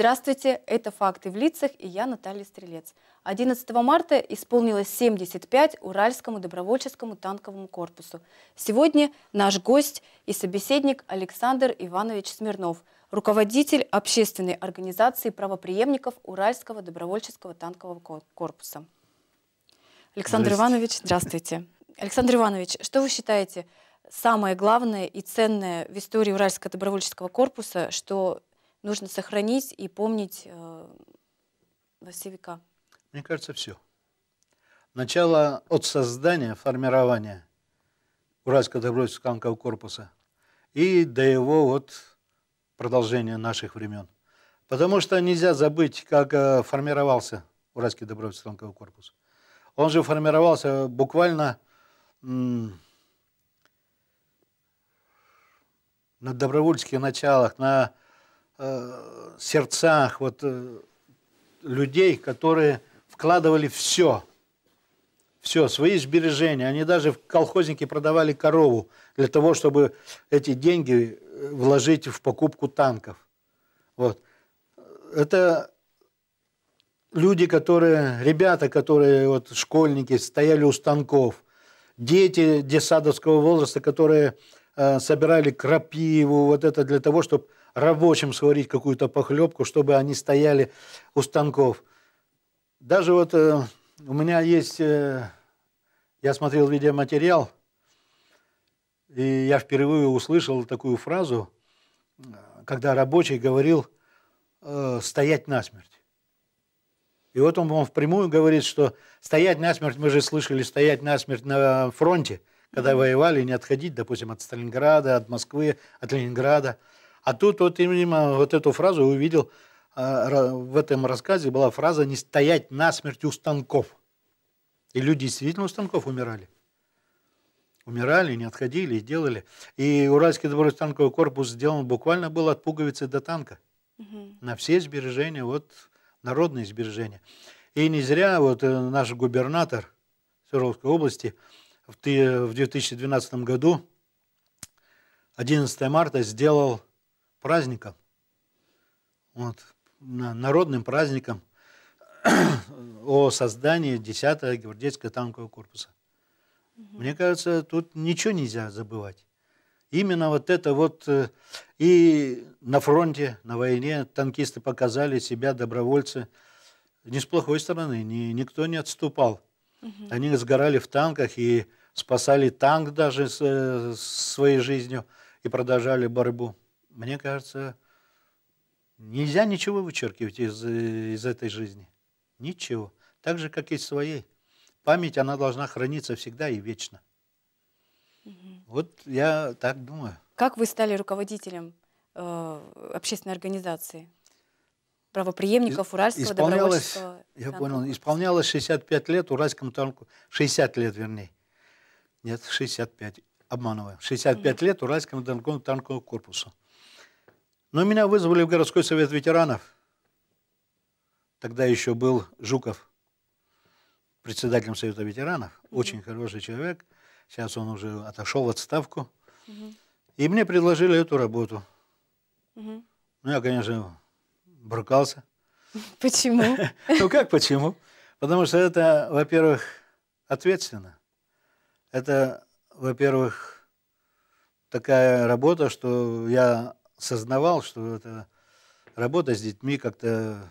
Здравствуйте, это «Факты в лицах» и я Наталья Стрелец. 11 марта исполнилось 75 Уральскому добровольческому танковому корпусу. Сегодня наш гость и собеседник Александр Иванович Смирнов, руководитель общественной организации правоприемников Уральского добровольческого танкового корпуса. Александр Иванович, здравствуйте. Александр Иванович, что вы считаете самое главное и ценное в истории Уральского добровольческого корпуса, что нужно сохранить и помнить э, во все века? Мне кажется, все. Начало от создания, формирования Уральского добровольческого корпуса и до его вот продолжения наших времен. Потому что нельзя забыть, как э, формировался Уральский добровольческий онковый корпус. Он же формировался буквально на добровольческих началах, на э, сердцах вот, э, людей, которые вкладывали все, все, свои сбережения. Они даже в колхозники продавали корову для того, чтобы эти деньги э, вложить в покупку танков. Вот. Это люди, которые, ребята, которые, вот, школьники, стояли у станков, дети десадовского возраста, которые э, собирали крапиву, вот это для того, чтобы рабочим сварить какую-то похлебку, чтобы они стояли у станков. Даже вот э, у меня есть, э, я смотрел видеоматериал, и я впервые услышал такую фразу, когда рабочий говорил э, «стоять насмерть». И вот он, он впрямую говорит, что стоять насмерть, мы же слышали, стоять насмерть на фронте, когда воевали, не отходить, допустим, от Сталинграда, от Москвы, от Ленинграда – а тут вот именно вот эту фразу увидел а, в этом рассказе была фраза «не стоять на насмерть у станков». И люди действительно у станков умирали. Умирали, не отходили и делали. И Уральский добровольный танковый корпус сделан буквально был от пуговицы до танка. Угу. На все сбережения, вот народные сбережения. И не зря вот э, наш губернатор Свердловской области в 2012 году 11 марта сделал праздником, вот, народным праздником о создании 10-го гвардейского танкового корпуса. Угу. Мне кажется, тут ничего нельзя забывать. Именно вот это вот э, и на фронте, на войне танкисты показали себя, добровольцы, не с плохой стороны, ни, никто не отступал. Угу. Они сгорали в танках и спасали танк даже с, э, с своей жизнью и продолжали борьбу мне кажется, нельзя ничего вычеркивать из, из этой жизни. Ничего. Так же, как и своей. Память, она должна храниться всегда и вечно. Угу. Вот я так думаю. Как вы стали руководителем э, общественной организации? правоприемников Уральского исполнялось, добровольческого Я понял, исполнялось 65 лет Уральскому танку, 60 лет вернее. Нет, 65, обманываю. 65 mm лет Уральскому танковому, танковому корпусу. Но меня вызвали в городской совет ветеранов. Тогда еще был Жуков, председателем совета ветеранов. Угу. Очень хороший человек. Сейчас он уже отошел в отставку. Угу. И мне предложили эту работу. Угу. Ну, я, конечно, брыкался. Почему? ну, как почему? Потому что это, во-первых, ответственно. Это, во-первых, такая работа, что я сознавал, что это работа с детьми как-то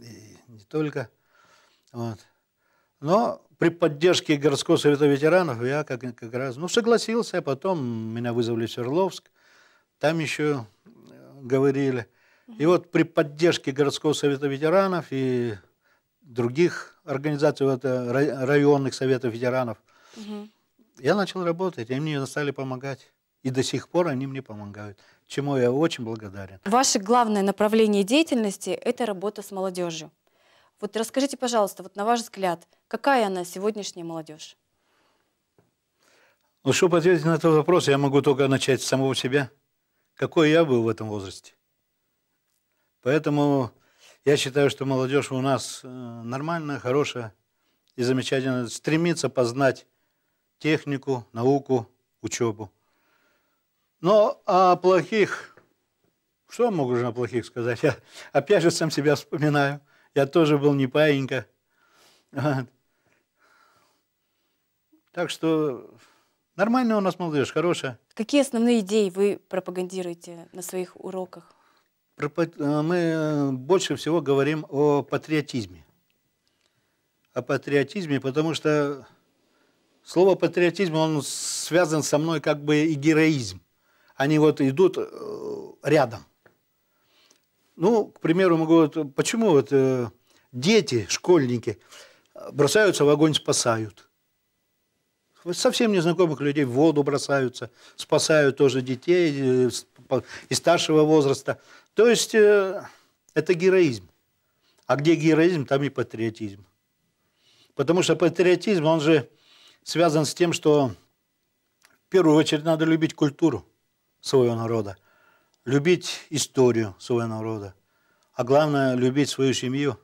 э, не только. Вот. Но при поддержке городского совета ветеранов я как, как раз ну, согласился, а потом меня вызвали в Свердловск, там еще э, говорили. И вот при поддержке городского совета ветеранов и других организаций, вот, э, районных советов ветеранов, угу. я начал работать, и мне стали помогать. И до сих пор они мне помогают, чему я очень благодарен. Ваше главное направление деятельности – это работа с молодежью. Вот расскажите, пожалуйста, вот на ваш взгляд, какая она сегодняшняя молодежь? Ну, чтобы ответить на этот вопрос, я могу только начать с самого себя. Какой я был в этом возрасте? Поэтому я считаю, что молодежь у нас э, нормальная, хорошая и замечательная. Стремится познать технику, науку, учебу. Но о плохих, что могу уже о плохих сказать? Я опять же сам себя вспоминаю. Я тоже был не паинька. Так что нормальная у нас молодежь, хорошая. Какие основные идеи вы пропагандируете на своих уроках? Э, мы э, больше всего говорим о патриотизме. О патриотизме, потому что слово патриотизм, он связан со мной как бы и героизм они вот идут э, рядом. Ну, к примеру, могу вот, почему вот э, дети, школьники э, бросаются в огонь, спасают. Совсем незнакомых людей в воду бросаются, спасают тоже детей э, и старшего возраста. То есть э, это героизм. А где героизм, там и патриотизм. Потому что патриотизм, он же связан с тем, что в первую очередь надо любить культуру своего народа, любить историю своего народа, а главное, любить свою семью,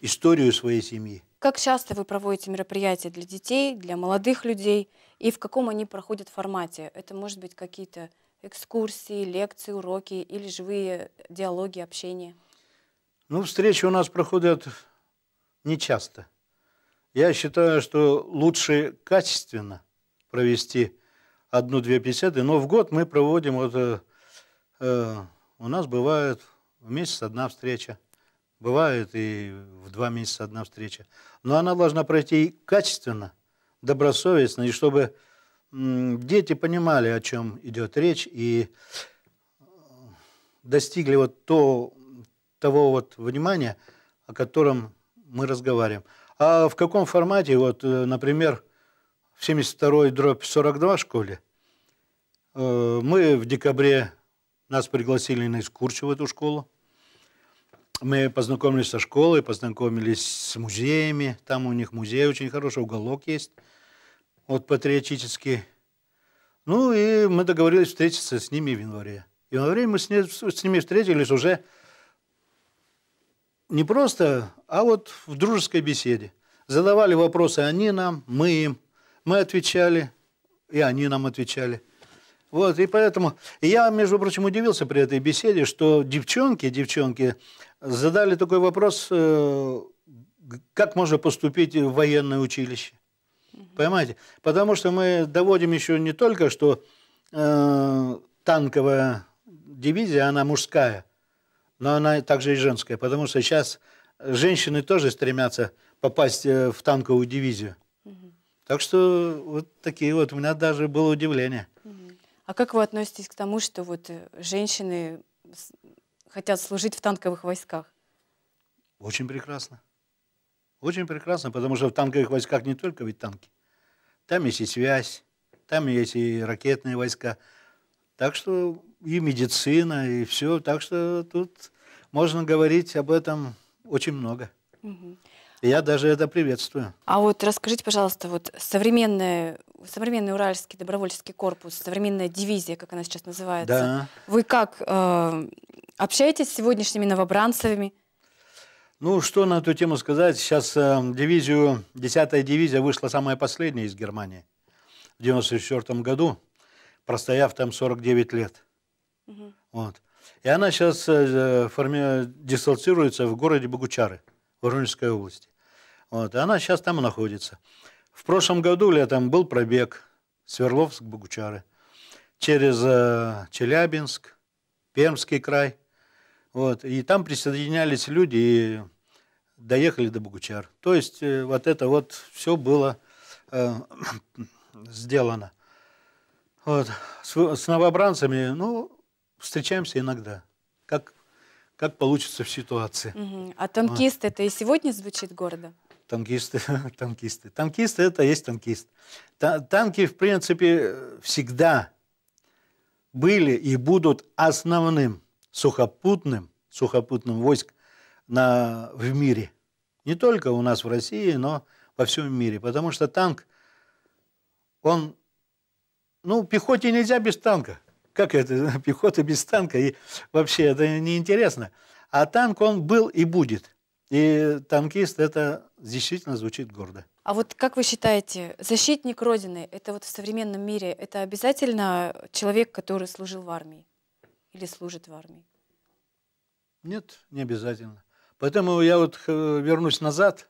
историю своей семьи. Как часто вы проводите мероприятия для детей, для молодых людей, и в каком они проходят формате? Это может быть какие-то экскурсии, лекции, уроки или живые диалоги, общение? Ну, встречи у нас проходят нечасто. Я считаю, что лучше качественно провести одну-две беседы, но в год мы проводим, вот э, э у нас бывает в месяц одна встреча, бывает и в два месяца одна встреча. Но она должна пройти качественно, добросовестно, и чтобы дети понимали, о чем идет речь, и э, достигли вот то, того вот внимания, о котором мы разговариваем. А в каком формате, вот, э, например, в 72-й дробь 42 школе. Э, мы в декабре, нас пригласили на экскурсию в эту школу. Мы познакомились со школой, познакомились с музеями. Там у них музей, очень хороший уголок есть, вот патриотический. Ну и мы договорились встретиться с ними в январе. и В январе мы с, не, с ними встретились уже не просто, а вот в дружеской беседе. Задавали вопросы они нам, мы им. Мы отвечали, и они нам отвечали. Вот, и поэтому я, между прочим, удивился при этой беседе, что девчонки, девчонки задали такой вопрос, э, как можно поступить в военное училище. Понимаете? Потому что мы доводим еще не только, что э, танковая дивизия, она мужская, но она также и женская, потому что сейчас женщины тоже стремятся попасть э, в танковую дивизию. Угу. Так что вот такие вот, у меня даже было удивление. А как вы относитесь к тому, что вот э, женщины хотят служить в танковых войсках? Очень прекрасно. Очень прекрасно, потому что в танковых войсках не только ведь танки. Там есть и связь, там есть и ракетные войска. Так что и медицина, и все. Так что тут можно говорить об этом очень много. Угу. Я даже это приветствую. А вот расскажите, пожалуйста, вот современная современный Уральский добровольческий корпус, современная дивизия, как она сейчас называется. Да. Вы как э, общаетесь с сегодняшними новобранцами? Ну, что на эту тему сказать? Сейчас э, дивизию, 10-я дивизия вышла самая последняя из Германии в 94 году, простояв там 49 лет. Угу. Вот. И она сейчас э, э, форми... дислоцируется в городе Богучары, Воронежской области. Вот, и она сейчас там находится. В прошлом году летом был пробег Свердловск-Богучары через э, Челябинск, Пермский край. Вот, и там присоединялись люди и доехали до Богучар. То есть э, вот это вот все было э, сделано. Вот. С, с новобранцами, ну, встречаемся иногда, как, как получится в ситуации. Угу. А танкист вот. это и сегодня звучит гордо? танкисты, танкисты. Танкисты – это есть танкист. Танки, в принципе, всегда были и будут основным сухопутным, сухопутным войск на, в мире. Не только у нас в России, но во всем мире. Потому что танк, он... Ну, пехоте нельзя без танка. Как это? Пехота без танка. И вообще это неинтересно. А танк, он был и будет – и танкист это действительно звучит гордо. А вот как вы считаете, защитник Родины, это вот в современном мире, это обязательно человек, который служил в армии или служит в армии? Нет, не обязательно. Поэтому я вот э, вернусь назад.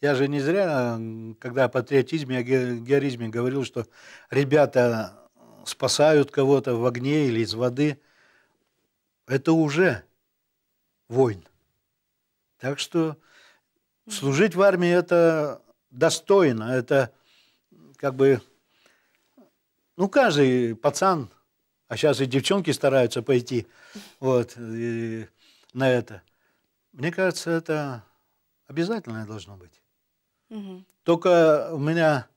Я же не зря, когда о патриотизме, о георизме говорил, что ребята э, спасают кого-то в огне или из воды. Это уже война. Так что служить в армии – это достойно, это как бы... Ну, каждый пацан, а сейчас и девчонки стараются пойти вот, на это. Мне кажется, это обязательно должно быть. Угу. Только у меня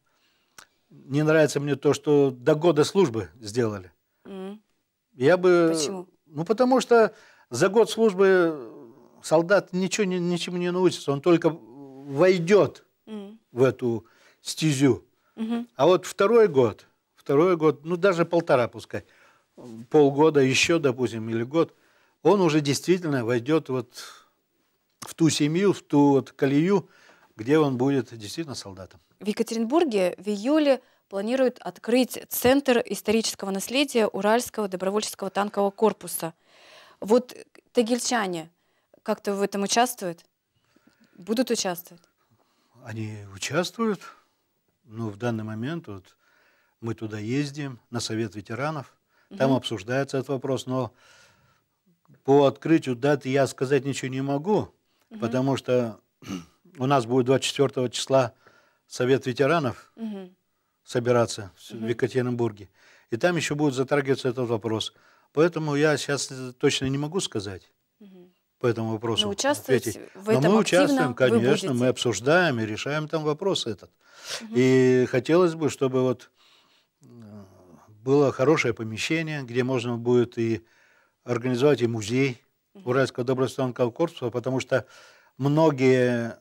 не нравится мне то, что до года службы сделали. Угу. Я бы... Почему? Ну, потому что за год службы солдат ничего, не ничему не научится, он только войдет mm. в эту стезю. Mm -hmm. А вот второй год, второй год, ну даже полтора пускай, полгода еще, допустим, или год, он уже действительно войдет вот в ту семью, в ту вот колею, где он будет действительно солдатом. В Екатеринбурге в июле планируют открыть Центр исторического наследия Уральского добровольческого танкового корпуса. Вот тагильчане, как-то в этом участвуют? Будут участвовать? Они участвуют, но в данный момент вот мы туда ездим, на совет ветеранов, угу. там обсуждается этот вопрос, но по открытию даты я сказать ничего не могу, угу. потому что у нас будет 24 числа совет ветеранов угу. собираться угу. в Екатеринбурге, и там еще будет затрагиваться этот вопрос. Поэтому я сейчас точно не могу сказать по этому вопросу Но ну, участвовать В этом Но мы участвуем, конечно, мы обсуждаем и решаем там вопрос этот. Угу. И хотелось бы, чтобы вот э, было хорошее помещение, где можно будет и организовать и музей угу. Уральского добросоветского корпуса, потому что многие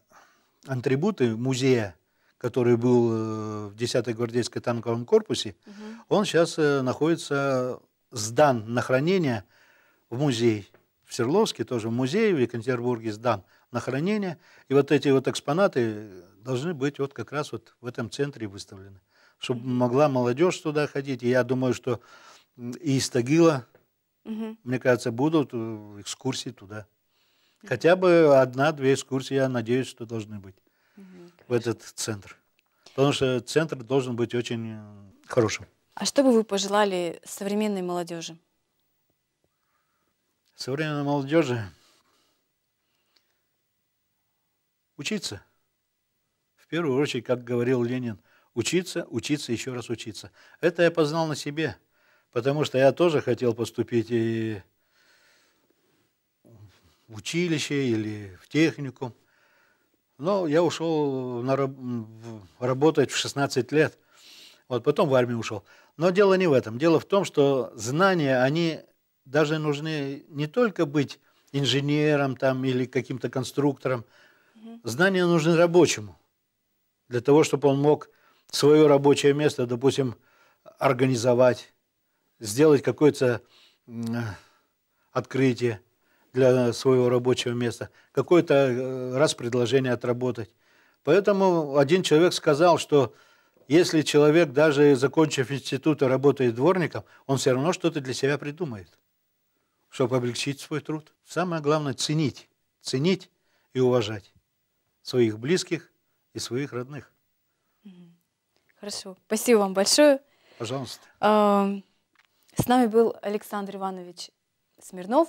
атрибуты музея, который был э, в 10-й гвардейской танковом корпусе, угу. он сейчас э, находится сдан на хранение в музей в Свердловске, тоже в музее, в Екатеринбурге сдан на хранение. И вот эти вот экспонаты должны быть вот как раз вот в этом центре выставлены, чтобы могла молодежь туда ходить. И я думаю, что и из Тагила, угу. мне кажется, будут э, экскурсии туда. Хотя бы одна-две экскурсии, я надеюсь, что должны быть угу, в этот центр. Потому что центр должен быть очень хорошим. А что бы вы пожелали современной молодежи? современной молодежи учиться. В первую очередь, как говорил Ленин, учиться, учиться, еще раз учиться. Это я познал на себе, потому что я тоже хотел поступить и в училище или в техникум. Но я ушел на, работать в 16 лет, вот потом в армию ушел. Но дело не в этом. Дело в том, что знания, они даже нужны не только быть инженером там, или каким-то конструктором. Угу. Знания нужны рабочему, для того, чтобы он мог свое рабочее место, допустим, организовать, сделать какое-то открытие для своего рабочего места, какое то э, раз предложение отработать. Поэтому один человек сказал, что если человек, даже закончив институт и работает дворником, он все равно что-то для себя придумает чтобы облегчить свой труд. Самое главное – ценить, ценить и уважать своих близких и своих родных. Хорошо, спасибо вам большое. Пожалуйста. А, с нами был Александр Иванович Смирнов,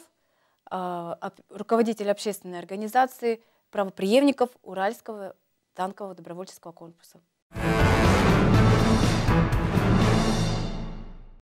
а, руководитель общественной организации правоприемников Уральского танкового добровольческого корпуса.